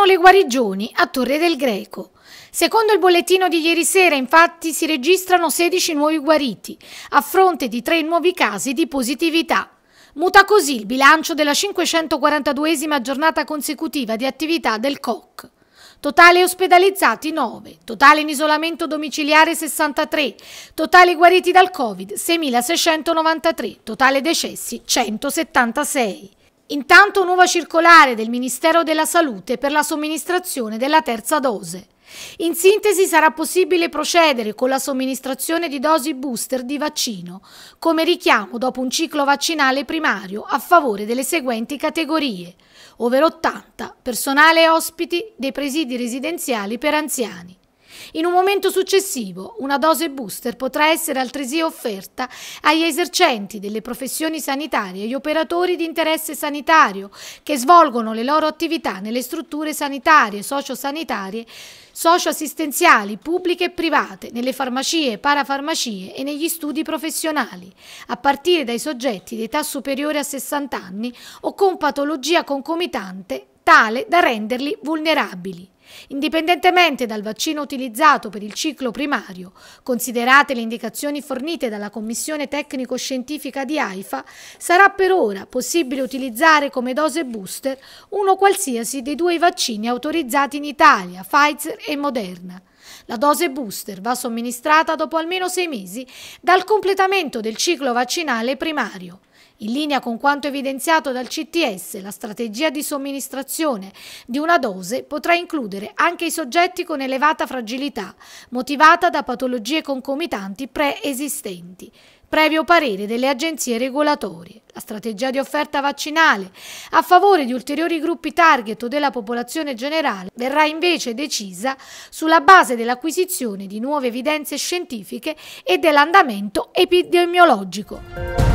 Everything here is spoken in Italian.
aumentano le guarigioni a Torre del Greco. Secondo il bollettino di ieri sera, infatti, si registrano 16 nuovi guariti, a fronte di 3 nuovi casi di positività. Muta così il bilancio della 542esima giornata consecutiva di attività del COC. Totale ospedalizzati 9, totale in isolamento domiciliare 63, totale guariti dal Covid 6.693, totale decessi 176. Intanto nuova circolare del Ministero della Salute per la somministrazione della terza dose. In sintesi sarà possibile procedere con la somministrazione di dosi booster di vaccino, come richiamo dopo un ciclo vaccinale primario a favore delle seguenti categorie, ovvero 80, personale e ospiti dei presidi residenziali per anziani. In un momento successivo, una dose booster potrà essere altresì offerta agli esercenti delle professioni sanitarie e agli operatori di interesse sanitario che svolgono le loro attività nelle strutture sanitarie, sociosanitarie, socioassistenziali, pubbliche e private, nelle farmacie, parafarmacie e negli studi professionali, a partire dai soggetti di età superiore a 60 anni o con patologia concomitante tale da renderli vulnerabili. Indipendentemente dal vaccino utilizzato per il ciclo primario, considerate le indicazioni fornite dalla Commissione tecnico-scientifica di AIFA, sarà per ora possibile utilizzare come dose booster uno qualsiasi dei due vaccini autorizzati in Italia, Pfizer e Moderna. La dose booster va somministrata dopo almeno sei mesi dal completamento del ciclo vaccinale primario. In linea con quanto evidenziato dal CTS, la strategia di somministrazione di una dose potrà includere anche i soggetti con elevata fragilità, motivata da patologie concomitanti preesistenti previo parere delle agenzie regolatorie. La strategia di offerta vaccinale a favore di ulteriori gruppi target o della popolazione generale verrà invece decisa sulla base dell'acquisizione di nuove evidenze scientifiche e dell'andamento epidemiologico.